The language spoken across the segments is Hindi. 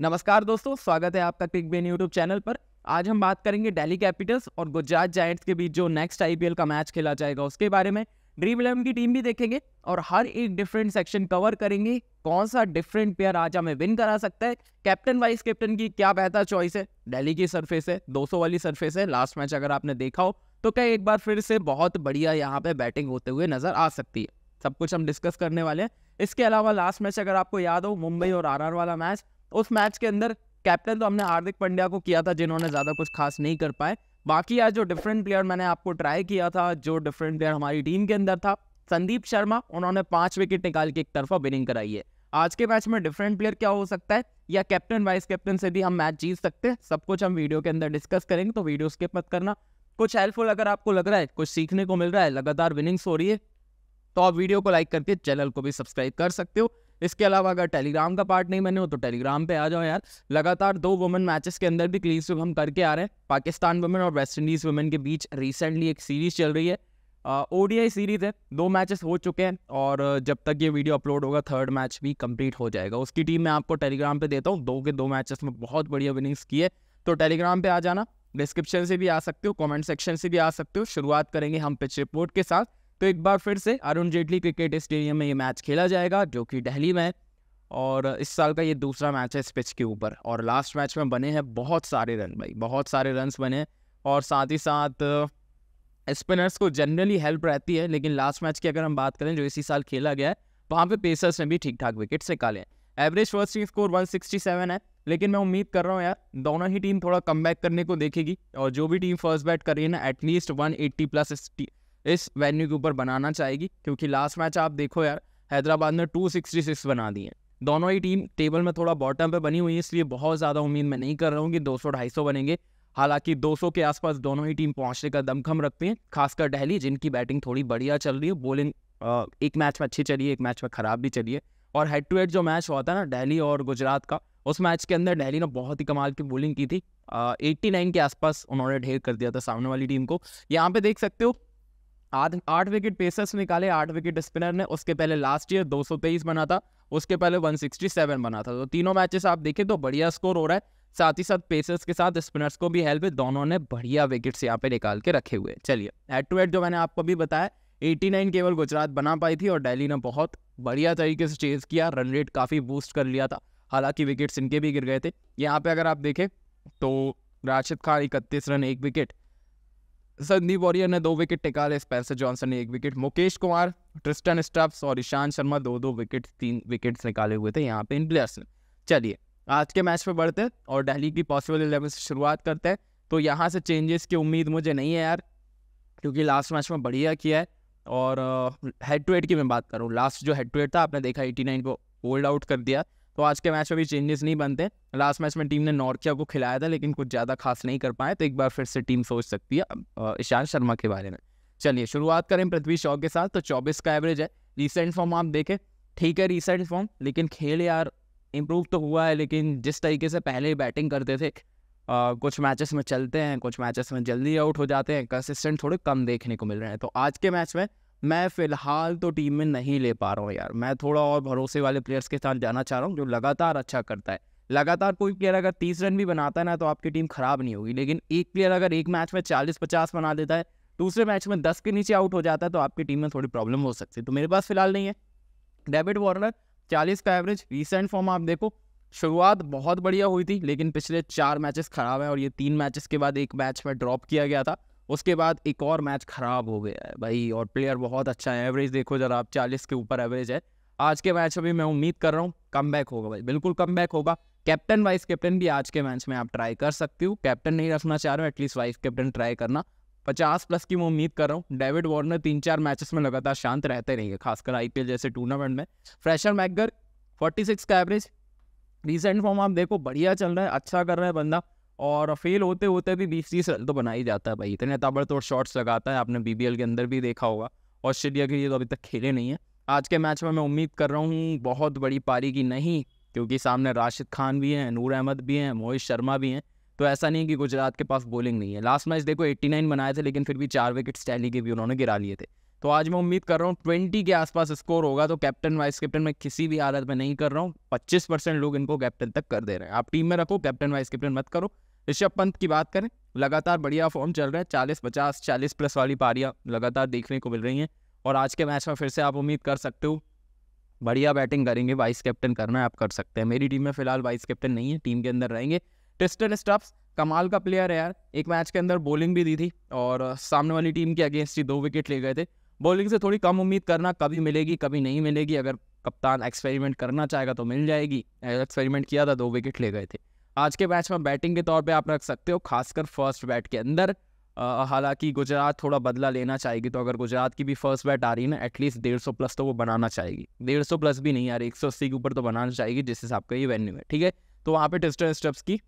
नमस्कार दोस्तों स्वागत है आपका क्लिक बेन यूट्यूब चैनल पर आज हम बात करेंगे डेली कैपिटल्स और गुजरात जायंट्स के बीच जो नेक्स्ट आईपीएल का मैच खेला जाएगा उसके बारे में ड्रीम इलेवन की टीम भी देखेंगे और हर एक डिफरेंट सेक्शन कवर करेंगे कौन सा डिफरेंट प्लेयर आज हमें विन करा सकता है कैप्टन वाइस कैप्टन की क्या बेहतर चॉइस है डेली की सरफेस है दो वाली सरफेस है लास्ट मैच अगर आपने देखा हो तो क्या एक बार फिर से बहुत बढ़िया यहाँ पे बैटिंग होते हुए नजर आ सकती है सब कुछ हम डिस्कस करने वाले हैं इसके अलावा लास्ट मैच अगर आपको याद हो मुंबई और आर वाला मैच उस मैच के अंदर कैप्टन तो हमने हार्दिक पंड्या को किया था जिन्होंने ज़्यादा कुछ खास नहीं कर पाए बाकी आज जो डिफरेंट प्लेयर मैंने आपको ट्राई किया था जो डिफरेंट प्लेयर हमारी टीम के अंदर था संदीप शर्मा उन्होंने पाँच विकेट निकाल के एक तरफा बिनिंग कराई है आज के मैच में डिफरेंट प्लेयर क्या हो सकता है या कैप्टन वाइस कैप्टन से भी हम मैच जीत सकते हैं सब कुछ हम वीडियो के अंदर डिस्कस करेंगे तो वीडियो स्किप मत करना कुछ हेल्पफुल अगर आपको लग रहा है कुछ सीखने को मिल रहा है लगातार विनिंग्स हो रही है तो आप वीडियो को लाइक करके चैनल को भी सब्सक्राइब कर सकते हो इसके अलावा अगर टेलीग्राम का पार्ट नहीं बने हो तो टेलीग्राम पे आ जाओ यार लगातार दो वुमेन मैचेस के अंदर भी क्लीन स्विप हम करके आ रहे हैं पाकिस्तान वुमेन और वेस्ट इंडीज़ वुमेन के बीच रिसेंटली एक सीरीज़ चल रही है ओडीआई uh, सीरीज है दो मैचेस हो चुके हैं और जब तक ये वीडियो अपलोड होगा थर्ड मैच भी कंप्लीट हो जाएगा उसकी टीम मैं आपको टेलीग्राम पे देता हूँ दो के दो मैचेस में बहुत बढ़िया विनिंग्स की है तो टेलीग्राम पे आ जाना डिस्क्रिप्शन से भी आ सकते हो कमेंट सेक्शन से भी आ सकते हो शुरुआत करेंगे हम पिच रिपोर्ट के साथ तो एक बार फिर से अरुण जेटली क्रिकेट स्टेडियम में ये मैच खेला जाएगा जो कि दिल्ली में है और इस साल का ये दूसरा मैच है इस पिच के ऊपर और लास्ट मैच में बने हैं बहुत सारे रन भाई बहुत सारे रन्स बने और साथ ही साथ स्पिनर्स को जनरली हेल्प रहती है लेकिन लास्ट मैच की अगर हम बात करें जो इसी साल खेला गया है वहाँ पे पेसर्स ने भी ठीक ठाक विकेट्स निकाले हैं एवरेज फर्स्ट टीम स्कोर 167 है लेकिन मैं उम्मीद कर रहा हूँ यार दोनों ही टीम थोड़ा कम करने को देखेगी और जो भी टीम फर्स्ट बैट कर रही है ना एटलीस्ट वन प्लस इस वेन्यू के ऊपर बनाना चाहेगी क्योंकि लास्ट मैच आप देखो यार हैदराबाद ने सिक्स बना दिए दोनों ही टीम टेबल में थोड़ा बॉटम पे बनी हुई है इसलिए बहुत ज़्यादा उम्मीद मैं नहीं कर रहा हूँ कि ढाई सौ बनेंगे हालांकि 200 के आसपास दोनों ही टीम पहुँचने का दमखम रखते हैं खासकर डेहली जिनकी बैटिंग थोड़ी बढ़िया चल रही है बॉलिंग एक मैच में अच्छी चली है एक मैच में ख़राब भी चली है और हेड टू हेड जो मैच हुआ था ना डेली और गुजरात का उस मैच के अंदर डेली ने बहुत ही कमाल की बॉलिंग की थी एट्टी नाइन के आसपास उन्होंने ढेर कर दिया था सामने वाली टीम को यहाँ पे देख सकते हो आठ विकेट पेसर्स निकाले आठ विकेट स्पिनर ने उसके पहले लास्ट ईयर दो बना था उसके पहले 167 बना था तो तीनों मैचेस आप देखें तो बढ़िया स्कोर हो रहा है साथ ही साथ पेसर्स के साथ स्पिनर्स को भी हेल्प है दोनों ने बढ़िया विकेट्स यहाँ पे निकाल के रखे हुए चलिए हेड टू हेड जो मैंने आपको भी बताया 89 केवल गुजरात बना पाई थी और दिल्ली ने बहुत बढ़िया तरीके से चेज किया रन रेट काफ़ी बूस्ट कर लिया था हालांकि विकेट्स इनके भी गिर गए थे यहाँ पे अगर आप देखें तो राशिद खान इकतीस रन एक विकेट संदीप वॉरियर ने दो विकेट निकाले स्पेंसर जॉनसन ने एक wicket Mukesh Kumar Tristan Stubbs और ईशान शर्मा दो दो विकेट तीन विकेट्स निकाले हुए थे यहाँ पे इन प्लेयर्स ने चलिए आज के मैच में बढ़ते हैं और दिल्ली की पॉसिबल इलेवन से शुरुआत करते हैं तो यहाँ से चेंजेस की उम्मीद मुझे नहीं है यार क्योंकि लास्ट मैच में बढ़िया किया है और हेड टू हेड की मैं बात करूँ लास्ट जो हेड टू हेड था आपने देखा एटी नाइन को होल्ड आउट कर दिया तो आज के मैच में भी चेंजेस नहीं बनते लास्ट मैच में टीम ने नॉर्थिया को खिलाया था लेकिन कुछ ज़्यादा खास नहीं कर पाए तो एक बार फिर से टीम सोच सकती है ईशांत शर्मा के बारे में चलिए शुरुआत करें पृथ्वी शॉ के साथ तो चौबीस का एवरेज है रिसेंट फॉर्म आप देखें ठीक है रिसेंट फॉर्म लेकिन खेल यार इम्प्रूव तो हुआ है लेकिन जिस तरीके से पहले बैटिंग करते थे आ, कुछ मैचेस में चलते हैं कुछ मैचेस में जल्दी आउट हो जाते हैं कंसिस्टेंट थोड़े कम देखने को मिल रहे हैं तो आज के मैच में मैं फ़िलहाल तो टीम में नहीं ले पा रहा हूँ यार मैं थोड़ा और भरोसे वाले प्लेयर्स के साथ जाना चाह रहा हूँ जो लगातार अच्छा करता है लगातार कोई प्लेयर अगर तीस रन भी बनाता है ना तो आपकी टीम खराब नहीं होगी लेकिन एक प्लेयर अगर एक मैच में चालीस पचास बना देता है दूसरे मैच में दस के नीचे आउट हो जाता है तो आपकी टीम में थोड़ी प्रॉब्लम हो सकती है तो मेरे पास फिलहाल नहीं है डेविड वार्नर चालीस का एवरेज रिसेंट फॉर्म आप देखो शुरुआत बहुत बढ़िया हुई थी लेकिन पिछले चार मैचेस खराब हैं और ये तीन मैचेस के बाद एक मैच में ड्रॉप किया गया था उसके बाद एक और मैच ख़राब हो गया है भाई और प्लेयर बहुत अच्छा है एवरेज देखो जरा आप चालीस के ऊपर एवरेज है आज के मैच में भी मैं उम्मीद कर रहा हूँ कम बैक होगा भाई बिल्कुल कम बैक होगा कैप्टन वाइस कैप्टन भी आज के मैच में आप ट्राई कर सकती हूँ कैप्टन नहीं रखना चाह रहे हो एटलीस्ट वाइस कैप्टन ट्राई करना पचास प्लस की मैं उम्मीद कर रहा हूँ डेविड वार्नर तीन चार मैचेस में लगातार शांत रहते रहेंगे खासकर आईपीएल जैसे टूर्नामेंट में फ्रेशर मैगर 46 का एवरेज रिसेंट फॉर्म आप देखो बढ़िया चल रहा है अच्छा कर रहा है बंदा और फेल होते होते भी बीस तीस रन तो बना ही जाता है भाई इतने ताबड़तोड़ शॉट्स लगाता है आपने बी के अंदर भी देखा होगा ऑस्ट्रेलिया के लिए तो अभी तक खेले नहीं है आज के मैच में मैं उम्मीद कर रहा हूँ बहुत बड़ी पारी की नहीं क्योंकि सामने राशिद खान भी हैं नूर अहमद भी हैं मोहित शर्मा भी हैं तो ऐसा नहीं कि गुजरात के पास बॉलिंग नहीं है लास्ट मैच देखो 89 बनाए थे लेकिन फिर भी चार विकेट स्टैली के भी उन्होंने गिरा लिए थे तो आज मैं उम्मीद कर रहा हूँ ट्वेंटी के आसपास स्कोर होगा तो कैप्टन वाइस कैप्टन मैं किसी भी हालत में नहीं कर रहा हूँ पच्चीस परसेंट लोग इनको कैप्टन तक कर दे रहे हैं आप टीम में रखो कैप्टन वाइस कैप्टन मत करो ऋषभ पंत की बात करें लगातार बढ़िया फॉर्म चल रहा है चालीस पचास चालीस प्लस वाली पारियाँ लगातार देखने को मिल रही हैं और आज के मैच में फिर से आप उम्मीद कर सकते हो बढ़िया बैटिंग करेंगे वाइस कैप्टन करना है आप कर सकते हैं मेरी टीम में फिलहाल वाइस कैप्टन नहीं है टीम के अंदर रहेंगे टेस्टन स्टफ्स कमाल का प्लेयर है यार एक मैच के अंदर बॉलिंग भी दी थी और सामने वाली टीम के अगेंस्ट ही दो विकेट ले गए थे बॉलिंग से थोड़ी कम उम्मीद करना कभी मिलेगी कभी नहीं मिलेगी अगर कप्तान एक्सपेरिमेंट करना चाहेगा तो मिल जाएगी एक्सपेरिमेंट किया था दो विकेट ले गए थे आज के मैच में बैटिंग के तौर पर आप रख सकते हो खासकर फर्स्ट बैट के अंदर हालांकि गुजरात थोड़ा बदला लेना चाहेगी तो अगर गुजरात की भी फर्स्ट बैट आ रही है ना एटलीस्ट डेढ़ सौ प्लस तो वो बनाना चाहेगी डेढ़ सौ प्लस भी नहीं आ रही एक सौ अस्सी के ऊपर तो बनाना चाहेगी जिस हिसाब का ये वेन्यू है ठीक है तो वहाँ पे टेस्टर स्टेप्स की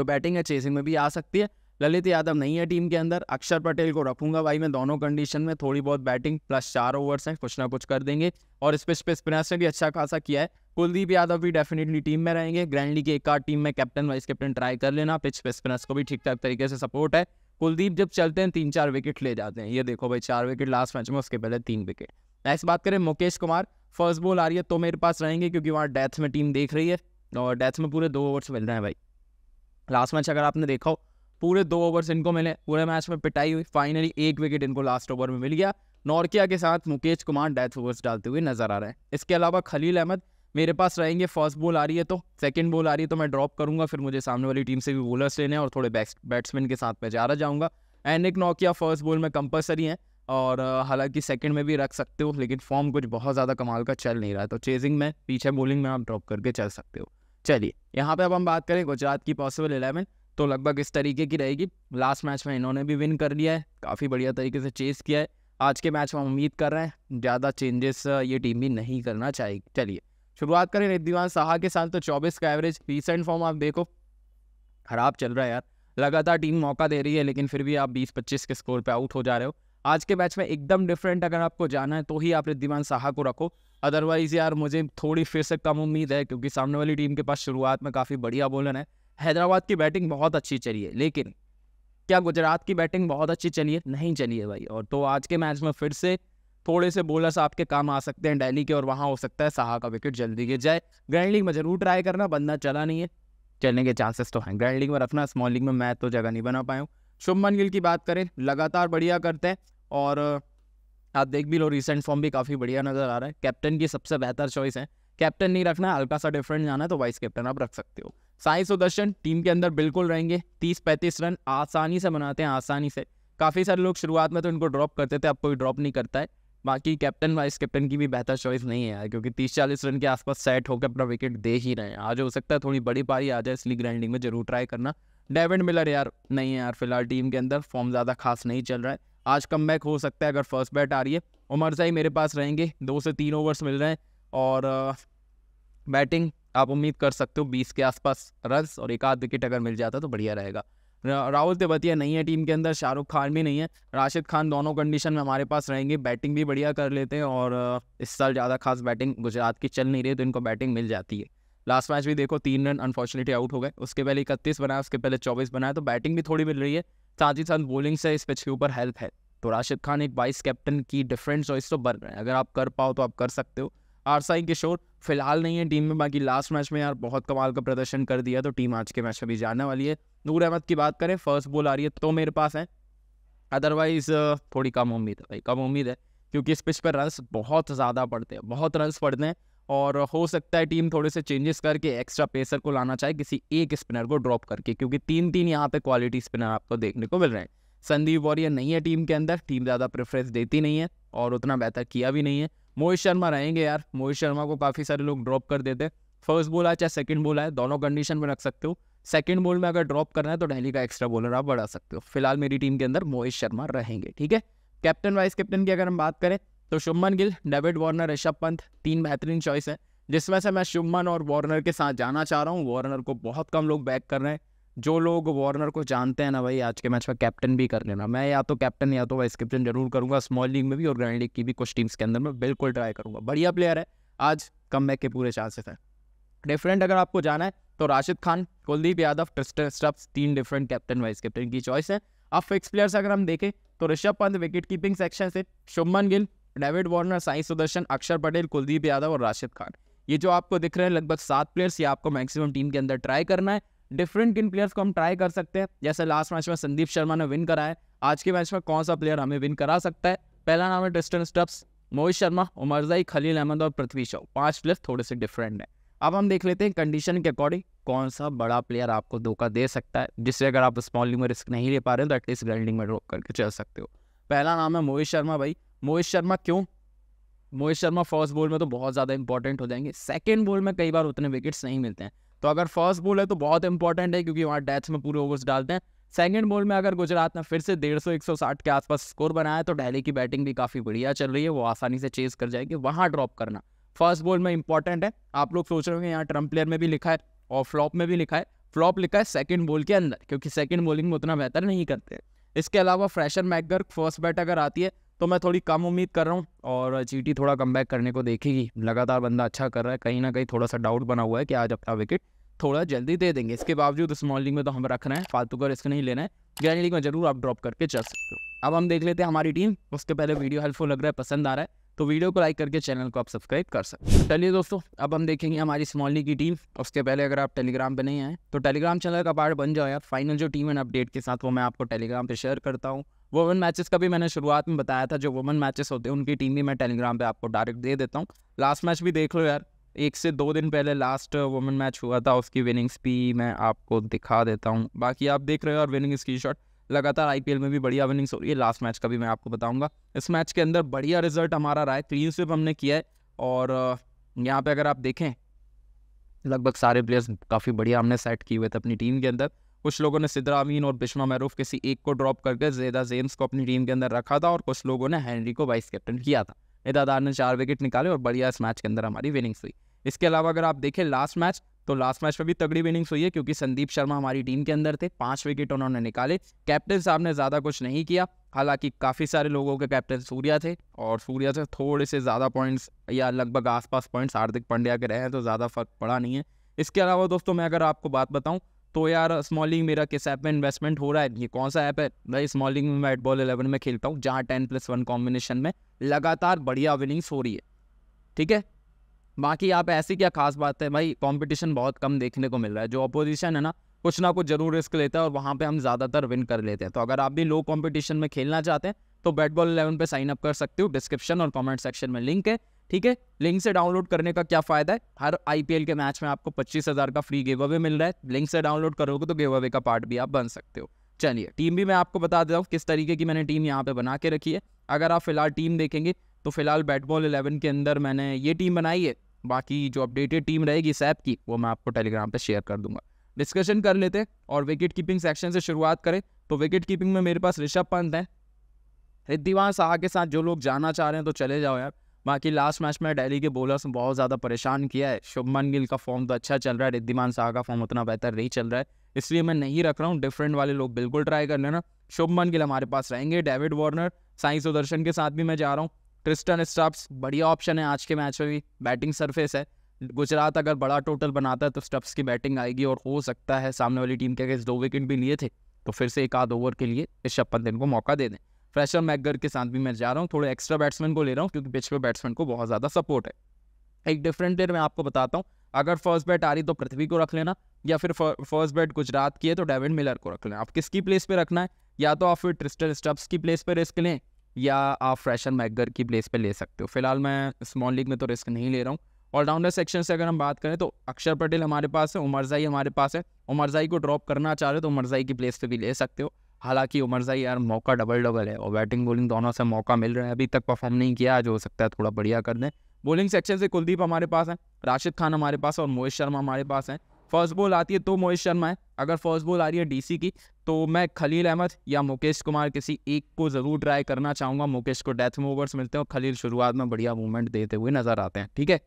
जो बैटिंग है चेसिंग में भी आ सकती है ललित यादव नहीं है टीम के अंदर अक्षर पटेल को रखूंगा भाई मैं दोनों कंडीशन में थोड़ी बहुत बैटिंग प्लस चार ओवर्स हैं कुछ ना कुछ कर देंगे और इस पे स्पिनर्स ने भी अच्छा खासा किया है कुलदीप यादव भी डेफिनेटली टीम में रहेंगे ग्रैंडली की एक आध टीम में कैप्टन वाइस कैप्टन ट्राई कर लेना पिच पे स्पिनर्स को भी ठीक ठाक तरीके से सपोर्ट है कुलदीप जब चलते हैं तीन चार विकेट ले जाते हैं ये देखो भाई चार विकेट लास्ट मैच में उसके पहले तीन विकेट नेक्स्ट बात करें मुकेश कुमार फर्स्ट बॉल आ रही है तो मेरे पास रहेंगे क्योंकि वहाँ डेथ में टीम देख रही है और डेथ में पूरे दो ओवर्स मिल रहे हैं भाई लास्ट मैच अगर आपने देखा हो पूरे दो ओवर्स इनको मिले पूरे मैच में पिटाई हुई फाइनली एक विकेट इनको लास्ट ओवर में मिल गया नॉर्किया के साथ मुकेश कुमार डेथ ओवर्स डालते हुए नजर आ रहे हैं इसके अलावा खलील अहमद मेरे पास रहेंगे फर्स्ट बॉल आ रही है तो सेकंड बॉल आ रही है तो मैं ड्रॉप करूंगा फिर मुझे सामने वाली टीम से भी बॉलर्स लेने हैं और थोड़े बैट्समैन के साथ मैं जा रहा जाऊँगा एनिक नोकिया फर्स्ट बॉल में कंपलसरी है और हालांकि सेकंड में भी रख सकते हो लेकिन फॉर्म कुछ बहुत ज़्यादा कमाल का चल नहीं रहा है तो चेजिंग में पीछे बॉलिंग में आप ड्रॉप करके चल सकते हो चलिए यहाँ पे अब हम बात करें गुजरात की पॉसिबल इलेवन तो लगभग इस तरीके की रहेगी लास्ट मैच में इन्होंने भी विन कर लिया है काफ़ी बढ़िया तरीके से चेस किया है आज के मैच में उम्मीद कर रहे हैं ज़्यादा चेंजेस ये टीम भी नहीं करना चाहेगी चलिए शुरुआत करें रिद्धिमान साहा के साथ तो चौबीस का एवरेज रिसेंट फॉर्म आप देखो खराब चल रहा है यार लगातार टीम मौका दे रही है लेकिन फिर भी आप 20-25 के स्कोर पे आउट हो जा रहे हो आज के मैच में एकदम डिफरेंट अगर आपको जाना है तो ही आप रिद्धिमान साहा को रखो अदरवाइज़ यार मुझे थोड़ी फिर से कम उम्मीद है क्योंकि सामने वाली टीम के पास शुरुआत में काफ़ी बढ़िया बॉलर है हैदराबाद की बैटिंग बहुत अच्छी चली है लेकिन क्या गुजरात की बैटिंग बहुत अच्छी चली है नहीं चली है भाई और तो आज के मैच में फिर से थोड़े से बोलर्स आपके काम आ सकते हैं डेली के और वहाँ हो सकता है साहा का विकेट जल्दी गिर जाए ग्रैंड लीग में जरूर ट्राई करना बंदा चला नहीं है चलने के चांसेस तो हैं ग्रैंड लीग में रखना स्मॉल लीग में मैं तो जगह नहीं बना पाया हूँ शुभमन गिल की बात करें लगातार बढ़िया करते हैं और आप देख भी लो रिसेंट फॉर्म भी काफ़ी बढ़िया नज़र आ रहा है कैप्टन की सबसे बेहतर चॉइस है कैप्टन नहीं रखना हल्का सा डिफरेंट जाना है तो वाइस कैप्टन आप रख सकते हो साई सुदर्शन टीम के अंदर बिल्कुल रहेंगे तीस पैंतीस रन आसानी से बनाते हैं आसानी से काफ़ी सारे लोग शुरुआत में तो इनको ड्रॉप करते थे अब कोई ड्रॉप नहीं करता है बाकी कैप्टन वाइस कैप्टन की भी बेहतर चॉइस नहीं है यार क्योंकि तीस चालीस रन के आसपास सेट होकर अपना विकेट दे ही रहे हैं आज हो सकता है थोड़ी बड़ी पारी आ जाए इसलिए ग्राइंडिंग में जरूर ट्राई करना डेविड मिलर यार नहीं है यार फिलहाल टीम के अंदर फॉर्म ज़्यादा खास नहीं चल रहा है आज कम बैक हो सकता है अगर फर्स्ट बैट आ रही है उमर साई मेरे पास रहेंगे दो से तीन ओवर्स मिल रहे हैं और बैटिंग आप उम्मीद कर सकते हो बीस के आसपास रन्स और एक आध विकेट अगर मिल जाता तो बढ़िया रहेगा राहुल तेवतिया नहीं है टीम के अंदर शाहरुख खान भी नहीं है राशिद खान दोनों कंडीशन में हमारे पास रहेंगे बैटिंग भी बढ़िया कर लेते हैं और इस साल ज़्यादा खास बैटिंग गुजरात की चल नहीं रही तो इनको बैटिंग मिल जाती है लास्ट मैच भी देखो तीन रन अनफॉर्चुनेटली आउट हो गए उसके पहले इकतीस बनाया उसके पहले चौबीस बनाया तो बैटिंग भी थोड़ी मिल रही है साथ ही साथ बॉलिंग से इस पिच के ऊपर हेल्प है तो राशिद खान एक वाइस कैप्टन की डिफरेंट चॉइस तो बन रहे हैं अगर आप कर पाओ तो आप कर सकते हो आरसाई किशोर फिलहाल नहीं है टीम में बाकी लास्ट मैच में यार बहुत कमाल का प्रदर्शन कर दिया तो टीम आज के मैच में भी जाने वाली है नूर अहमद की बात करें फर्स्ट बॉल आ रही है तो मेरे पास है अदरवाइज थोड़ी कम उम्मीद है भाई कम उम्मीद है क्योंकि इस पिच पर रन्स बहुत ज़्यादा पड़ते हैं बहुत रन्स पड़ते हैं और हो सकता है टीम थोड़े से चेंजेस करके एक्स्ट्रा पेसर को लाना चाहे किसी एक स्पिनर को ड्रॉप करके क्योंकि तीन तीन यहाँ पे क्वालिटी स्पिनर आपको देखने को मिल रहे हैं संदीप वॉरियर नहीं है टीम के अंदर टीम ज़्यादा प्रेफरेंस देती नहीं है और उतना बेहतर किया भी नहीं है मोहित शर्मा रहेंगे यार मोहित शर्मा को काफ़ी सारे लोग ड्रॉप कर देते हैं फर्स्ट बॉल आए चाहे सेकंड बॉल आए दोनों कंडीशन में रख सकते हो सेकंड बॉल में अगर ड्रॉप करना है तो डेली का एक्स्ट्रा बॉलर आप बढ़ा सकते हो फिलहाल मेरी टीम के अंदर मोहित शर्मा रहेंगे ठीक है कैप्टन वाइस कैप्टन की अगर हम बात करें तो शुभमन गिल डेविड वार्नर ऋषभ पंत तीन बेहतरीन चॉइस है जिसमें से मैं शुभमन और वार्नर के साथ जाना चाह रहा हूँ वार्नर को बहुत कम लोग बैक कर रहे हैं जो लोग वार्नर को जानते हैं ना भाई आज के मैच में कैप्टन भी कर लेना मैं या तो कैप्टन या तो वाइस कैप्टन जरूर करूंगा स्मॉल लीग में भी और ग्रैंड लीग की भी कुछ टीम्स के अंदर मैं बिल्कुल ट्राई करूंगा बढ़िया प्लेयर है आज कम बैक के पूरे चांसेस हैं डिफरेंट अगर आपको जाना है तो राशिद खान कुलदीप यादव ट्रिस्टर स्टप्स तीन डिफरेंट कैप्टन वाइस कैप्टन की चॉइस है अब फिक्स प्लेयर्स अगर हम देखें तो Rishabh Pant wicket keeping section से शुभमन गिल डेविड वार्नर साई सुदर्शन अक्षर पटेल कुलदीप यादव और राशिद खान ये जो आपको दिख रहे हैं लगभग सात प्लेयर्स ये आपको मैक्सिमम टीम के अंदर ट्राई करना है डिफरेंट किन प्लेयर्स को हम ट्राई कर सकते हैं जैसे लास्ट मैच में संदीप शर्मा ने विन कराया आज के मैच में कौन सा प्लेयर हमें विन करा सकता है पहला नाम है डिस्टन स्टप्स मोहित शर्मा उमरजाई खलील अहमद और पृथ्वी शव पांच प्लेयर थोड़े से डिफरेंट हैं अब हम देख लेते हैं कंडीशन के अकॉर्डिंग कौन सा बड़ा प्लेयर आपको धोखा दे सकता है जिससे अगर आप स्मॉल में रिस्क नहीं ले पा रहे हो तो एटलीस्ट ग्राइंडिंग में रोक करके चल सकते हो पहला नाम है मोहित शर्मा भाई मोहित शर्मा क्यों मोहित शर्मा फर्स्ट बॉल में तो बहुत ज़्यादा इंपॉर्टेंट हो जाएंगे सेकेंड बॉल में कई बार उतने विकेट्स नहीं मिलते हैं तो अगर फर्स्ट बॉल है तो बहुत इंपॉर्टेंट है क्योंकि वहाँ डेथ में पूरे ओवर्स डालते हैं सेकेंड बॉल में अगर गुजरात ने फिर से डेढ़ सौ एक सौ साठ के आसपास स्कोर बनाया तो डेली की बैटिंग भी काफ़ी बढ़िया चल रही है वो आसानी से चेज कर जाएगी वहाँ ड्रॉप करना फर्स्ट बॉल में इंपॉर्टेंट है आप लोग सोच रहे होंगे यहाँ ट्रम्प प्लेयर में भी लिखा है और फ्लॉप में भी लिखा है फ्लॉप लिखा है सेकंड बॉल के अंदर क्योंकि सेकंड बॉलिंग में उतना बेहतर नहीं करते इसके अलावा फ्रेशर मैगर फर्स्ट बैट अगर आती है तो मैं थोड़ी कम उम्मीद कर रहा हूँ और चीटी थोड़ा कम करने को देखेगी लगातार बंदा अच्छा कर रहा है कहीं ना कहीं थोड़ा सा डाउट बना हुआ है कि आज अपना विकेट थोड़ा जल्दी दे देंगे इसके बावजूद स्मॉल लीग में तो हम रख रहे हैं फालतू का रिस्क नहीं लेना है ग्रैंड लीग में जरूर आप ड्रॉप करके चल सकते हो अब हम देख लेते हैं हमारी टीम उसके पहले वीडियो हेल्पफुल लग रहा है पसंद आ रहा है तो वीडियो को लाइक करके चैनल को आप सब्सक्राइब कर सकते हैं चलिए दोस्तों अब हम देखेंगे हमारी स्मॉल लीग की टीम उसके पहले अगर आप टेलीग्राम पे नहीं आए तो टेलीग्राम चैनल का पार्ट बन जाओ यार फाइनल जो टीम है अपडेट के साथ वो मैं आपको टेलीग्राम पे शेयर करता हूँ वुमेन मैचेस का भी मैंने शुरुआत में बताया था जो वुमेन मैचेस होते हैं उनकी टीम भी मैं टेलीग्राम पे आपको डायरेक्ट दे देता हूँ लास्ट मैच भी देख लो यार एक से दो दिन पहले लास्ट वुमेन मैच हुआ था उसकी विनिंग्स भी मैं आपको दिखा देता हूँ बाकी आप देख रहे हो और विनिंग स्क्रीन शॉट लगातार एल में भी बढ़िया विनिंग्स हो रही है लास्ट मैच का भी मैं आपको बताऊंगा इस मैच के अंदर बढ़िया रिजल्ट हमारा रहा है क्लीन स्विप हमने किया है और यहाँ पे अगर आप देखें लगभग सारे प्लेयर्स काफ़ी बढ़िया हमने सेट किए हुए थे अपनी टीम के अंदर कुछ लोगों ने सिद्रा अमीन और बिश्मा मैरूफ किसी एक को ड्रॉप करके जेदा जेम्स को अपनी टीम के अंदर रखा था और कुछ लोगों ने हैंनरी को वाइस कैप्टन किया था निदादार ने चार विकेट निकाले और बढ़िया इस मैच के अंदर हमारी विनिंग्स हुई इसके अलावा अगर आप देखें लास्ट मैच तो लास्ट मैच में भी तगड़ी विनिंग्स हुई है क्योंकि संदीप शर्मा हमारी टीम के अंदर थे पांच विकेट उन्होंने निकाले कैप्टन साहब ने ज़्यादा कुछ नहीं किया हालांकि काफ़ी सारे लोगों के कैप्टन सूर्या थे और सूर्या से थोड़े से ज़्यादा पॉइंट्स या लगभग आसपास पॉइंट्स हार्दिक पांड्या के रहे हैं तो ज़्यादा फर्क पड़ा नहीं है इसके अलावा दोस्तों मैं अगर आपको बात बताऊँ तो यार स्मॉलिंग मेरा किस ऐप में इन्वेस्टमेंट हो रहा है ये कौन सा ऐप है भाई स्मॉलिंग में बैट बॉल इलेवन में खेलता हूँ जहाँ टेन प्लस वन कॉम्बिनेशन में लगातार बढ़िया विनिंग्स हो रही है ठीक है बाकी आप ऐसी क्या खास बात है भाई कॉम्पिटिशन बहुत कम देखने को मिल रहा है जो अपोजिशन है ना कुछ ना कुछ जरूर रिस्क लेता है और वहाँ पर हम ज़्यादातर विन कर लेते हैं तो अगर आप भी लो कॉम्पिटिशन में खेलना चाहते हैं तो बैट बॉल इलेवन पर साइन अप कर सकते हो डिस्क्रिप्शन और कॉमेंट सेक्शन में लिंक है ठीक है लिंक से डाउनलोड करने का क्या फायदा है हर आई के मैच में आपको पच्चीस हज़ार का फ्री गेव अवे मिल रहा है लिंक से डाउनलोड करोगे तो गेव अवे का पार्ट भी आप बन सकते हो चलिए टीम भी मैं आपको बता देता हूँ किस तरीके की मैंने टीम यहाँ पे बना के रखी है अगर आप फिलहाल टीम देखेंगे तो फिलहाल बैट बॉल इलेवन के अंदर मैंने ये टीम बनाई है बाकी जो अपडेटेड टीम रहेगी सैप की वो मैं आपको टेलीग्राम पर शेयर कर दूंगा डिस्कशन कर लेते और विकेट कीपिंग सेक्शन से शुरुआत करें तो विकेट कीपिंग में मेरे पास ऋषभ पंत हैं रिद्धिवान शाह के साथ जो लोग जाना चाह रहे हैं तो चले जाओ यार बाकी लास्ट मैच में डेली के बॉलर्स ने बहुत ज़्यादा परेशान किया है शुभमन गिल का फॉर्म तो अच्छा चल रहा है रिद्धिमान शाह का फॉर्म उतना बेहतर नहीं चल रहा है इसलिए मैं नहीं रख रहा हूँ डिफरेंट वाले लोग बिल्कुल ट्राई कर लेना शुभमन गिल हमारे पास रहेंगे डेविड वार्नर साई सुदर्शन के साथ भी मैं जा रहा हूँ ट्रिस्टन स्टप्स बढ़िया ऑप्शन है आज के मैच में भी बैटिंग सरफेस है गुजरात अगर बड़ा टोटल बनाता है तो स्टप्स की बैटिंग आएगी और हो सकता है सामने वाली टीम के अगर दो विकेट भी लिए थे तो फिर से एक आध ओवर के लिए इस छप्पन दिन को मौका दे दें फ्रेशर मैगर के साथ भी मैं जा रहा हूँ थोड़े एक्स्ट्रा बैट्समैन को ले रहा हूँ क्योंकि पिछले बैट्समैन को बहुत ज़्यादा सपोर्ट है एक डिफरेंट प्लेयर मैं आपको बताता हूँ अगर फर्स्ट बैट आ रही तो पृथ्वी को रख लेना या फिर फर्स्ट बैट गुजरात की है तो डेविड मिलर को रख लेना आप किसकी प्लेस पर रखना है या तो आप फिर ट्रिस्टर स्टब्स की प्लेस पर रिस्क लें या आप फ्रेशर मैगर की प्लेस पर ले सकते हो फिलहाल मैं स्मॉल लीग में तो रिस्क नहीं ले रहा हूँ ऑलराउंडर सेक्शन से अगर हम बात करें तो अक्षर पटेल हमारे पास है उमरजाई हमारे पास है उमरजाई को ड्रॉप करना चाह रहे हो तो उमरजाई की प्लेस पर भी ले सकते हो हालांकि उमर साई यार मौका डबल डबल है और बैटिंग बॉलिंग दोनों से मौका मिल रहा है अभी तक परफॉर्म नहीं किया आज हो सकता है थोड़ा बढ़िया कर दें बॉलिंग सेक्शन से कुलदीप हमारे पास है राशिद खान हमारे पास है और मोहित शर्मा हमारे पास है फर्स्ट बॉल आती है तो मोहित शर्मा है अगर फर्स्ट बॉल आ रही है डीसी की तो मैं खलील अहमद या मुकेश कुमार किसी एक को ज़रूर ट्राई करना चाहूँगा मुकेश को डेथ में ओवर्स मिलते हैं और खलील शुरुआत में बढ़िया मूवमेंट देते हुए नज़र आते हैं ठीक है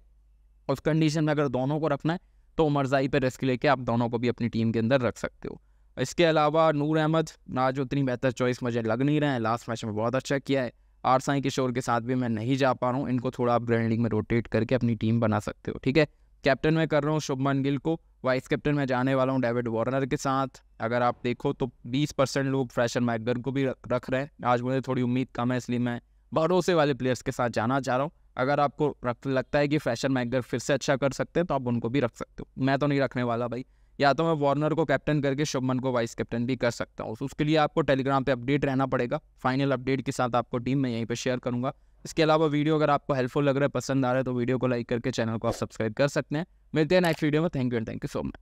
उस कंडीशन में अगर दोनों को रखना है तो उमरजाई पर रिस्क लेके आप दोनों को भी अपनी टीम के अंदर रख सकते हो इसके अलावा नूर अहमद ना जो उतनी बेहतर चॉइस मुझे लग नहीं रहे हैं लास्ट मैच में बहुत अच्छा किया है आर साई किशोर के साथ भी मैं नहीं जा पा रहा हूँ इनको थोड़ा आप ग्रैंड लीग में रोटेट करके अपनी टीम बना सकते हो ठीक है कैप्टन मैं कर रहा हूँ शुभमन गिल को वाइस कैप्टन मैं जाने वाला हूँ डेविड वार्नर के साथ अगर आप देखो तो 20 परसेंट लोग फ्रेशर मैगर को भी रख रहे हैं आज मुझे थोड़ी उम्मीद कम है इसलिए मैं भरोसे वाले प्लेयर्स के साथ जाना चाह रहा हूँ अगर आपको रख लगता है कि फ्रेशर मैगर फिर से अच्छा कर सकते हैं तो आप उनको भी रख सकते हो मैं तो नहीं रखने वाला भाई या तो मैं वार्नर को कैप्टन करके शुभमन को वाइस कैप्टन भी कर सकता हूँ उसके लिए आपको टेलीग्राम पे अपडेट रहना पड़ेगा फाइनल अपडेट के साथ आपको टीम मैं यहीं पे शेयर करूँगा इसके अलावा वीडियो अगर आपको हेल्पफुल लग रहा है पसंद आ रहा है तो वीडियो को लाइक करके चैनल को आप सब्सक्राइब कर सकते हैं मिलते हैं नेक्स्ट वीडियो में thank you and thank you so much